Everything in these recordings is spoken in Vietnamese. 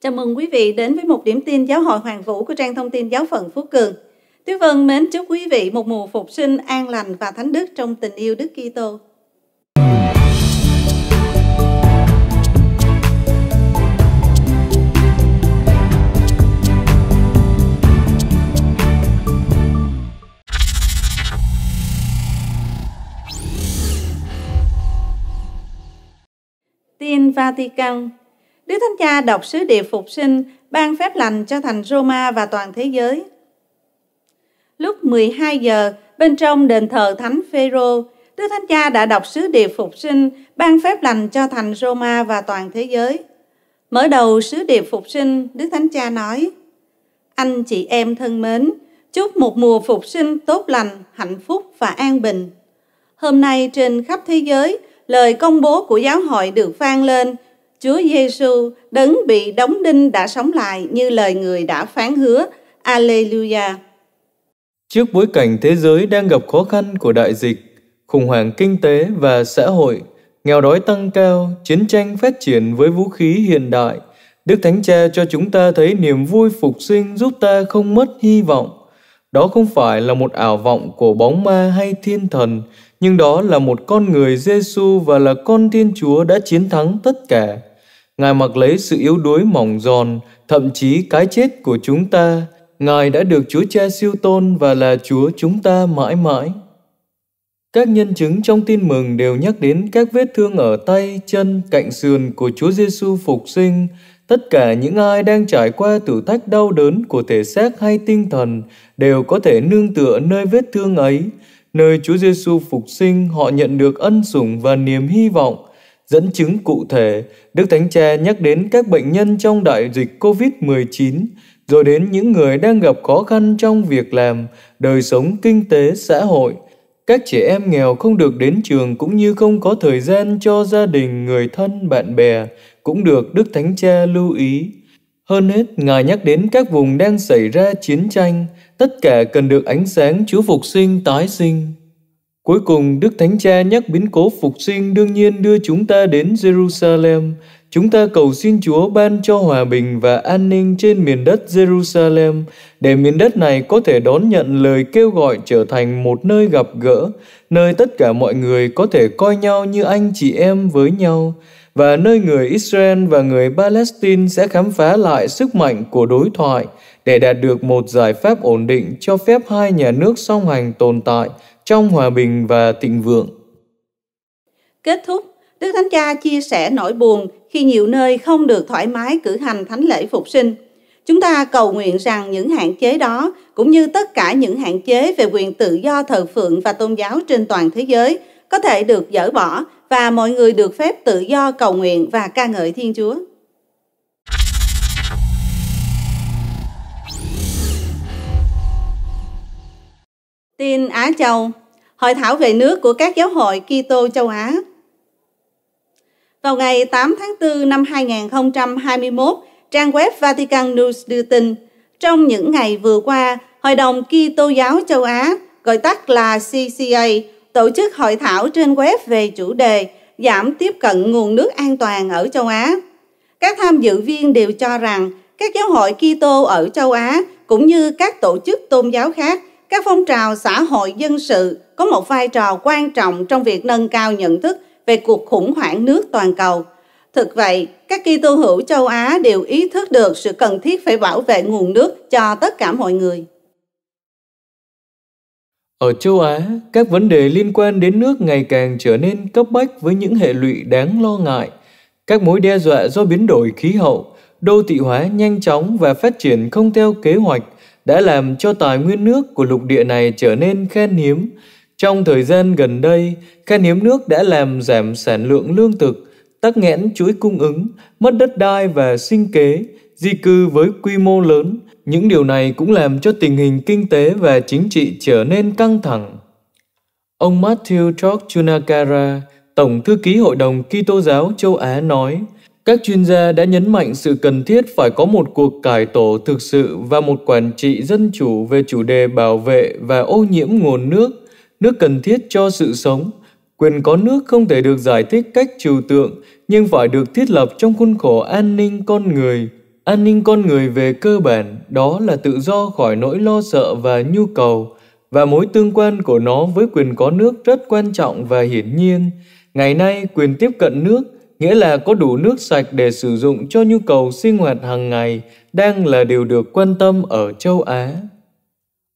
Chào mừng quý vị đến với một điểm tin giáo hội Hoàng Vũ của trang thông tin giáo phận Phú Cường. Tuyết Vân mến chúc quý vị một mùa phục sinh an lành và thánh đức trong tình yêu Đức Kitô. Tin Vatican Đức Thánh Cha đọc sứ điệp phục sinh, ban phép lành cho thành Roma và toàn thế giới. Lúc 12 giờ, bên trong đền thờ Thánh Phêrô, Đức Thánh Cha đã đọc sứ điệp phục sinh, ban phép lành cho thành Roma và toàn thế giới. Mở đầu sứ điệp phục sinh, Đức Thánh Cha nói: Anh chị em thân mến, chúc một mùa phục sinh tốt lành, hạnh phúc và an bình. Hôm nay trên khắp thế giới, lời công bố của giáo hội được vang lên – Chúa Giêsu đấng bị đóng đinh đã sống lại như lời người đã phán hứa. Alleluia. Trước bối cảnh thế giới đang gặp khó khăn của đại dịch, khủng hoảng kinh tế và xã hội, nghèo đói tăng cao, chiến tranh phát triển với vũ khí hiện đại, Đức Thánh Cha cho chúng ta thấy niềm vui phục sinh giúp ta không mất hy vọng. Đó không phải là một ảo vọng của bóng ma hay thiên thần, nhưng đó là một con người Giêsu và là con Thiên Chúa đã chiến thắng tất cả. Ngài mặc lấy sự yếu đuối mỏng giòn, thậm chí cái chết của chúng ta. Ngài đã được Chúa Cha siêu tôn và là Chúa chúng ta mãi mãi. Các nhân chứng trong tin mừng đều nhắc đến các vết thương ở tay, chân, cạnh sườn của Chúa Giêsu phục sinh. Tất cả những ai đang trải qua thử thách đau đớn của thể xác hay tinh thần đều có thể nương tựa nơi vết thương ấy. Nơi Chúa Giêsu phục sinh, họ nhận được ân sủng và niềm hy vọng, Dẫn chứng cụ thể, Đức Thánh Cha nhắc đến các bệnh nhân trong đại dịch COVID-19, rồi đến những người đang gặp khó khăn trong việc làm, đời sống kinh tế, xã hội. Các trẻ em nghèo không được đến trường cũng như không có thời gian cho gia đình, người thân, bạn bè, cũng được Đức Thánh Cha lưu ý. Hơn hết, Ngài nhắc đến các vùng đang xảy ra chiến tranh, tất cả cần được ánh sáng Chúa Phục sinh tái sinh. Cuối cùng, Đức Thánh Cha nhắc biến cố phục sinh đương nhiên đưa chúng ta đến Jerusalem. Chúng ta cầu xin Chúa ban cho hòa bình và an ninh trên miền đất Jerusalem, để miền đất này có thể đón nhận lời kêu gọi trở thành một nơi gặp gỡ, nơi tất cả mọi người có thể coi nhau như anh chị em với nhau, và nơi người Israel và người Palestine sẽ khám phá lại sức mạnh của đối thoại để đạt được một giải pháp ổn định cho phép hai nhà nước song hành tồn tại trong hòa bình và thịnh vượng. Kết thúc, Đức Thánh Cha chia sẻ nỗi buồn khi nhiều nơi không được thoải mái cử hành thánh lễ phục sinh. Chúng ta cầu nguyện rằng những hạn chế đó, cũng như tất cả những hạn chế về quyền tự do thờ phượng và tôn giáo trên toàn thế giới, có thể được dỡ bỏ và mọi người được phép tự do cầu nguyện và ca ngợi Thiên Chúa. Tin Á Châu, hội thảo về nước của các giáo hội Kitô châu Á. Vào ngày 8 tháng 4 năm 2021, trang web Vatican News đưa tin, trong những ngày vừa qua, Hội đồng Kitô giáo châu Á, gọi tắt là CCA, tổ chức hội thảo trên web về chủ đề giảm tiếp cận nguồn nước an toàn ở châu Á. Các tham dự viên đều cho rằng các giáo hội Kitô ở châu Á cũng như các tổ chức tôn giáo khác các phong trào xã hội dân sự có một vai trò quan trọng trong việc nâng cao nhận thức về cuộc khủng hoảng nước toàn cầu. Thực vậy, các kỳ tu hữu châu Á đều ý thức được sự cần thiết phải bảo vệ nguồn nước cho tất cả mọi người. Ở châu Á, các vấn đề liên quan đến nước ngày càng trở nên cấp bách với những hệ lụy đáng lo ngại. Các mối đe dọa do biến đổi khí hậu, đô thị hóa nhanh chóng và phát triển không theo kế hoạch – đã làm cho tài nguyên nước của lục địa này trở nên khan hiếm. Trong thời gian gần đây, khan hiếm nước đã làm giảm sản lượng lương thực, tắc nghẽn chuỗi cung ứng, mất đất đai và sinh kế, di cư với quy mô lớn. Những điều này cũng làm cho tình hình kinh tế và chính trị trở nên căng thẳng. Ông Matthew Chok Chunakara, Tổng Thư ký Hội đồng Kitô giáo châu Á nói – các chuyên gia đã nhấn mạnh sự cần thiết phải có một cuộc cải tổ thực sự và một quản trị dân chủ về chủ đề bảo vệ và ô nhiễm nguồn nước, nước cần thiết cho sự sống. Quyền có nước không thể được giải thích cách trừu tượng, nhưng phải được thiết lập trong khuôn khổ an ninh con người. An ninh con người về cơ bản, đó là tự do khỏi nỗi lo sợ và nhu cầu, và mối tương quan của nó với quyền có nước rất quan trọng và hiển nhiên. Ngày nay, quyền tiếp cận nước – nghĩa là có đủ nước sạch để sử dụng cho nhu cầu sinh hoạt hàng ngày đang là điều được quan tâm ở châu Á.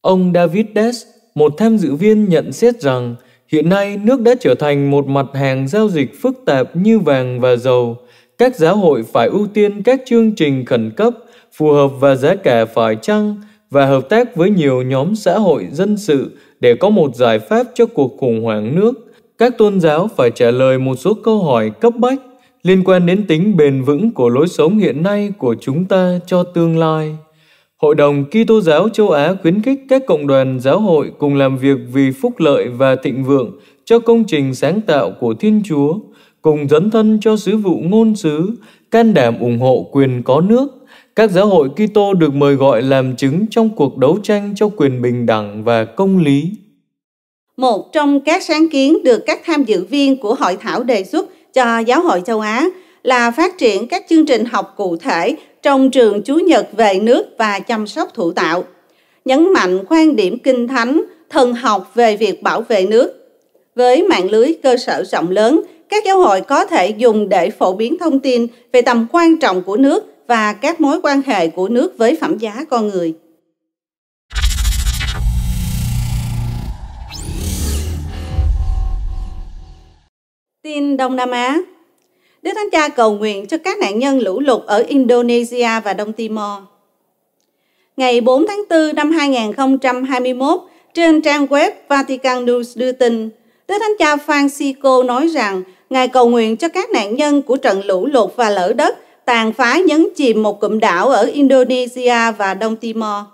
Ông David Des, một tham dự viên nhận xét rằng hiện nay nước đã trở thành một mặt hàng giao dịch phức tạp như vàng và dầu. Các giáo hội phải ưu tiên các chương trình khẩn cấp, phù hợp và giá cả phải chăng và hợp tác với nhiều nhóm xã hội dân sự để có một giải pháp cho cuộc khủng hoảng nước. Các tôn giáo phải trả lời một số câu hỏi cấp bách liên quan đến tính bền vững của lối sống hiện nay của chúng ta cho tương lai. Hội đồng Kitô giáo châu Á khuyến khích các cộng đoàn giáo hội cùng làm việc vì phúc lợi và thịnh vượng cho công trình sáng tạo của Thiên Chúa, cùng dấn thân cho sứ vụ ngôn sứ, can đảm ủng hộ quyền có nước. Các giáo hội Kitô được mời gọi làm chứng trong cuộc đấu tranh cho quyền bình đẳng và công lý. Một trong các sáng kiến được các tham dự viên của hội thảo đề xuất cho Giáo hội châu Á là phát triển các chương trình học cụ thể trong trường Chúa Nhật về nước và chăm sóc thủ tạo, nhấn mạnh quan điểm kinh thánh, thần học về việc bảo vệ nước. Với mạng lưới cơ sở rộng lớn, các giáo hội có thể dùng để phổ biến thông tin về tầm quan trọng của nước và các mối quan hệ của nước với phẩm giá con người. Tin Đông Nam Á Đức Thánh Cha cầu nguyện cho các nạn nhân lũ lụt ở Indonesia và Đông Timor. Ngày 4 tháng 4 năm 2021, trên trang web Vatican News đưa tin, Đức Thánh Cha Francisco nói rằng Ngài cầu nguyện cho các nạn nhân của trận lũ lụt và lở đất tàn phá nhấn chìm một cụm đảo ở Indonesia và Đông Timor.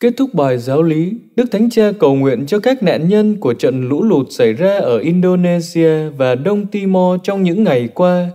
Kết thúc bài giáo lý, Đức Thánh Cha cầu nguyện cho các nạn nhân của trận lũ lụt xảy ra ở Indonesia và Đông Timor trong những ngày qua.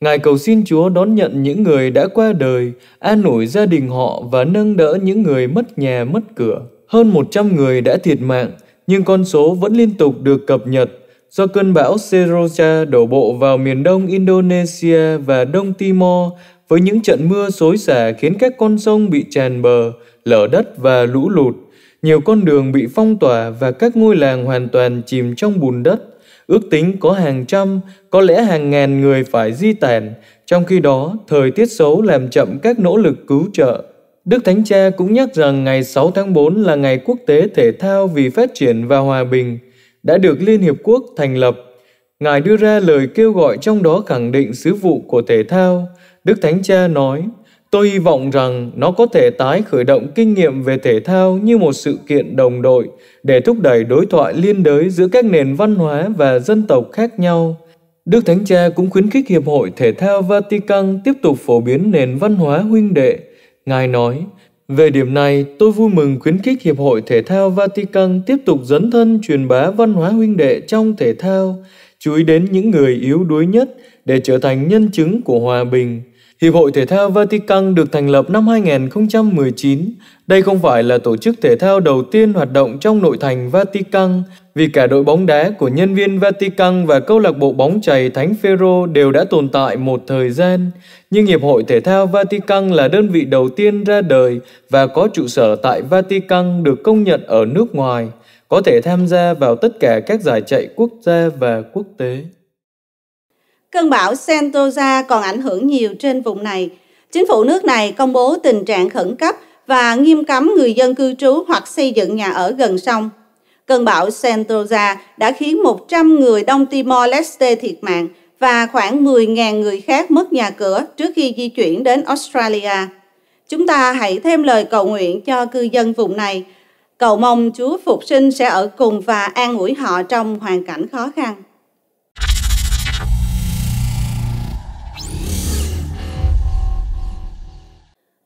Ngài cầu xin Chúa đón nhận những người đã qua đời, an ủi gia đình họ và nâng đỡ những người mất nhà mất cửa. Hơn 100 người đã thiệt mạng, nhưng con số vẫn liên tục được cập nhật do cơn bão Seroja đổ bộ vào miền đông Indonesia và Đông Timor với những trận mưa xối xả khiến các con sông bị tràn bờ, lở đất và lũ lụt. Nhiều con đường bị phong tỏa và các ngôi làng hoàn toàn chìm trong bùn đất. Ước tính có hàng trăm, có lẽ hàng ngàn người phải di tản. Trong khi đó, thời tiết xấu làm chậm các nỗ lực cứu trợ. Đức Thánh Cha cũng nhắc rằng ngày 6 tháng 4 là ngày quốc tế thể thao vì phát triển và hòa bình, đã được Liên Hiệp Quốc thành lập. Ngài đưa ra lời kêu gọi trong đó khẳng định sứ vụ của thể thao. Đức Thánh Cha nói, Tôi hy vọng rằng nó có thể tái khởi động kinh nghiệm về thể thao như một sự kiện đồng đội để thúc đẩy đối thoại liên đới giữa các nền văn hóa và dân tộc khác nhau. Đức Thánh Cha cũng khuyến khích Hiệp hội Thể thao Vatican tiếp tục phổ biến nền văn hóa huynh đệ. Ngài nói, về điểm này, tôi vui mừng khuyến khích Hiệp hội Thể thao Vatican tiếp tục dấn thân truyền bá văn hóa huynh đệ trong thể thao, chú ý đến những người yếu đuối nhất để trở thành nhân chứng của hòa bình, Hiệp hội Thể thao Vatican được thành lập năm 2019. Đây không phải là tổ chức thể thao đầu tiên hoạt động trong nội thành Vatican, vì cả đội bóng đá của nhân viên Vatican và câu lạc bộ bóng chày Thánh Phaero đều đã tồn tại một thời gian. Nhưng Hiệp hội Thể thao Vatican là đơn vị đầu tiên ra đời và có trụ sở tại Vatican được công nhận ở nước ngoài, có thể tham gia vào tất cả các giải chạy quốc gia và quốc tế. Cơn bão Sentosa còn ảnh hưởng nhiều trên vùng này. Chính phủ nước này công bố tình trạng khẩn cấp và nghiêm cấm người dân cư trú hoặc xây dựng nhà ở gần sông. Cơn bão Sentosa đã khiến 100 người Đông Timor-Leste thiệt mạng và khoảng 10.000 người khác mất nhà cửa trước khi di chuyển đến Australia. Chúng ta hãy thêm lời cầu nguyện cho cư dân vùng này, cầu mong Chúa phục sinh sẽ ở cùng và an ủi họ trong hoàn cảnh khó khăn.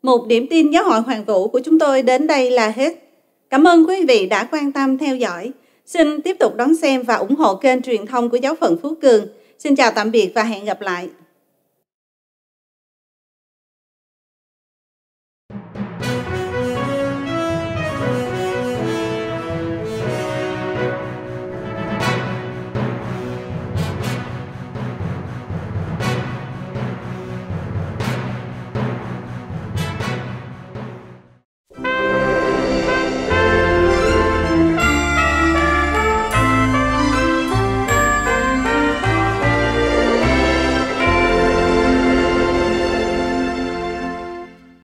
Một điểm tin giáo hội Hoàng Vũ của chúng tôi đến đây là hết. Cảm ơn quý vị đã quan tâm theo dõi. Xin tiếp tục đón xem và ủng hộ kênh truyền thông của giáo phận Phú Cường. Xin chào tạm biệt và hẹn gặp lại.